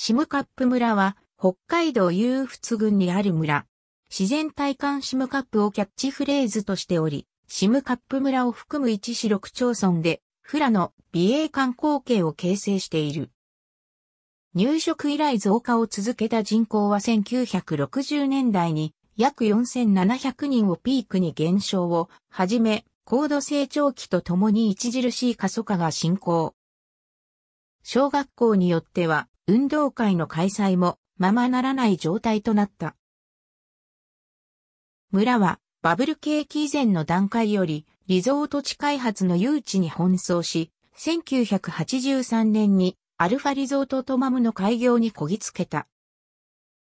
シムカップ村は北海道雄仏郡にある村。自然体感シムカップをキャッチフレーズとしており、シムカップ村を含む一市六町村で、フラの美瑛観光系を形成している。入植以来増加を続けた人口は1960年代に約4700人をピークに減少をはじめ、高度成長期とともに著しい過疎化が進行。小学校によっては、運動会の開催もままならない状態となった。村はバブル景気以前の段階よりリゾート地開発の誘致に奔走し、1983年にアルファリゾートトマムの開業にこぎつけた。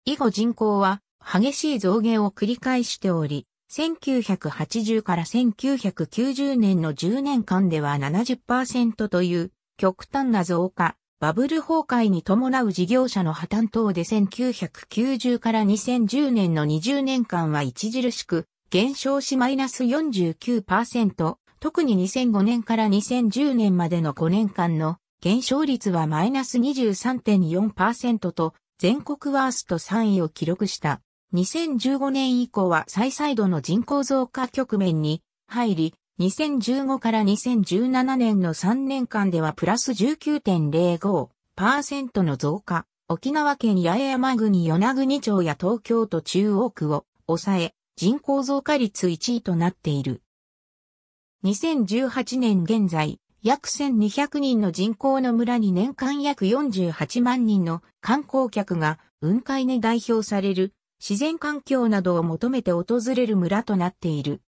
以後人口は激しい増減を繰り返しており、1980から1990年の10年間では70%という極端な増加、バブル崩壊に伴う事業者の破綻等で1990から2010年の20年間は著しく減少しマイナス49%、特に2005年から2010年までの5年間の減少率はマイナス23.4%と全国ワースト3位を記録した。2015年以降は再々度の人口増加局面に入り、2015から2017年の3年間ではプラス19.05%の増加、沖縄県八重山国与那国町や東京都中央区を抑え、人口増加率1位となっている。2018年現在、約1200人の人口の村に年間約48万人の観光客が雲海に代表される自然環境などを求めて訪れる村となっている。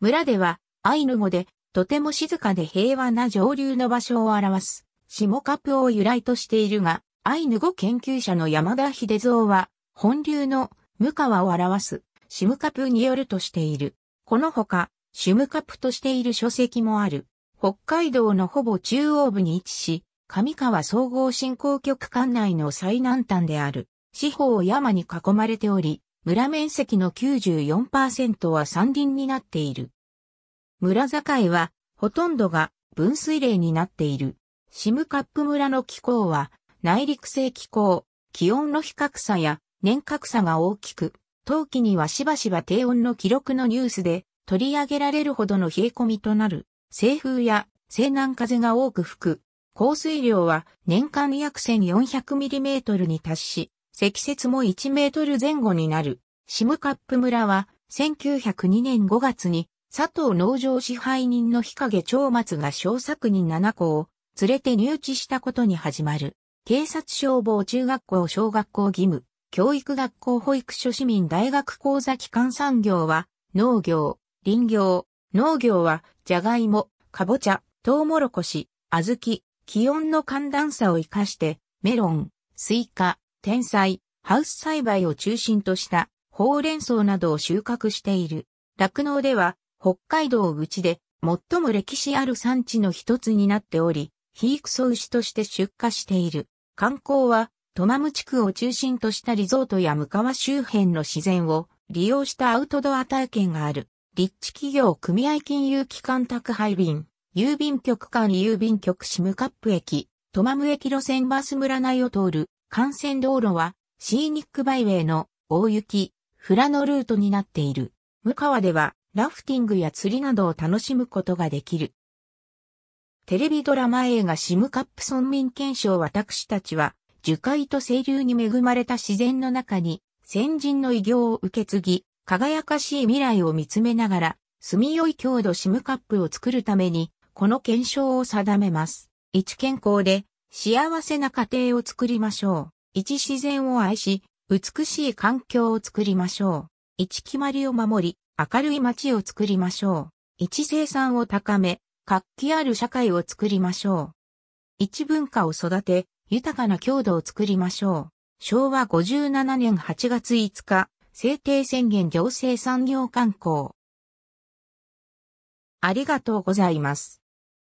村では、アイヌ語で、とても静かで平和な上流の場所を表す、下カプを由来としているが、アイヌ語研究者の山田秀蔵は、本流のカ川を表す、シムカプによるとしている。このほか、シムカプとしている書籍もある。北海道のほぼ中央部に位置し、上川総合振興局管内の最南端である。四方を山に囲まれており、村面積の94%は山林になっている。村境は、ほとんどが分水嶺になっている。シムカップ村の気候は、内陸性気候、気温の比較差や年較差が大きく、冬季にはしばしば低温の記録のニュースで取り上げられるほどの冷え込みとなる。西風や西南風が多く吹く。降水量は年間約 1400mm に達し、積雪も1メートル前後になる。シムカップ村は1902年5月に佐藤農場支配人の日陰長松が小作人7校を連れて入地したことに始まる。警察消防中学校小学校義務、教育学校保育所市民大学講座機関産業は農業、林業、農業はじゃがいも、かぼちゃ、とうもろこし、小豆、気温の寒暖差を生かしてメロン、スイカ、天才、ハウス栽培を中心としたほうれん草などを収穫している。酪農では北海道口で最も歴史ある産地の一つになっており、肥育草牛として出荷している。観光はトマム地区を中心としたリゾートやカ川周辺の自然を利用したアウトドア体験がある。立地企業組合金融機関宅配便、郵便局間郵便局シムカップ駅、トマム駅路線バス村内を通る幹線道路はシーニックバイウェイの大雪、フラのルートになっている。向川ではラフティングや釣りなどを楽しむことができる。テレビドラマ映画シムカップ村民憲章私たちは樹海と清流に恵まれた自然の中に先人の偉業を受け継ぎ、輝かしい未来を見つめながら、住みよい郷土シムカップを作るために、この検証を定めます。一健康で幸せな家庭を作りましょう。一自然を愛し、美しい環境を作りましょう。一決まりを守り、明るい街を作りましょう。一生産を高め、活気ある社会を作りましょう。一文化を育て、豊かな郷土を作りましょう。昭和57年8月5日、制定宣言行政産業観光。ありがとうございます。